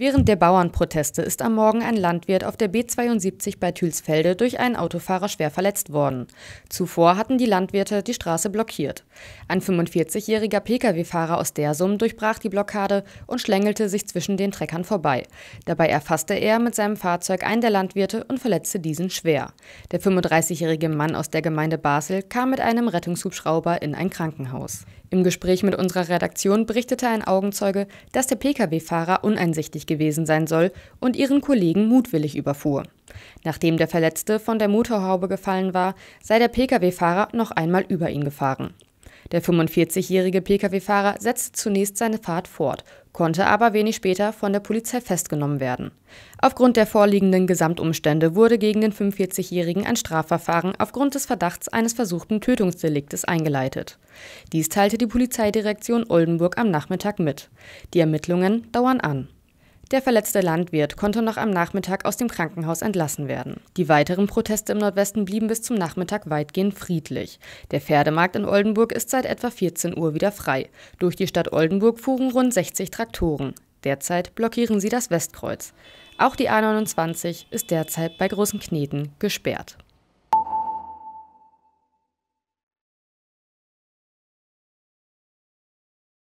Während der Bauernproteste ist am Morgen ein Landwirt auf der B72 bei Thülsfelde durch einen Autofahrer schwer verletzt worden. Zuvor hatten die Landwirte die Straße blockiert. Ein 45-jähriger Pkw-Fahrer aus Dersum durchbrach die Blockade und schlängelte sich zwischen den Treckern vorbei. Dabei erfasste er mit seinem Fahrzeug einen der Landwirte und verletzte diesen schwer. Der 35-jährige Mann aus der Gemeinde Basel kam mit einem Rettungshubschrauber in ein Krankenhaus. Im Gespräch mit unserer Redaktion berichtete ein Augenzeuge, dass der Pkw-Fahrer uneinsichtig gewesen sein soll und ihren Kollegen mutwillig überfuhr. Nachdem der Verletzte von der Motorhaube gefallen war, sei der Pkw-Fahrer noch einmal über ihn gefahren. Der 45-jährige Pkw-Fahrer setzte zunächst seine Fahrt fort, konnte aber wenig später von der Polizei festgenommen werden. Aufgrund der vorliegenden Gesamtumstände wurde gegen den 45-jährigen ein Strafverfahren aufgrund des Verdachts eines versuchten Tötungsdeliktes eingeleitet. Dies teilte die Polizeidirektion Oldenburg am Nachmittag mit. Die Ermittlungen dauern an. Der verletzte Landwirt konnte noch am Nachmittag aus dem Krankenhaus entlassen werden. Die weiteren Proteste im Nordwesten blieben bis zum Nachmittag weitgehend friedlich. Der Pferdemarkt in Oldenburg ist seit etwa 14 Uhr wieder frei. Durch die Stadt Oldenburg fuhren rund 60 Traktoren. Derzeit blockieren sie das Westkreuz. Auch die A29 ist derzeit bei Großen Kneten gesperrt.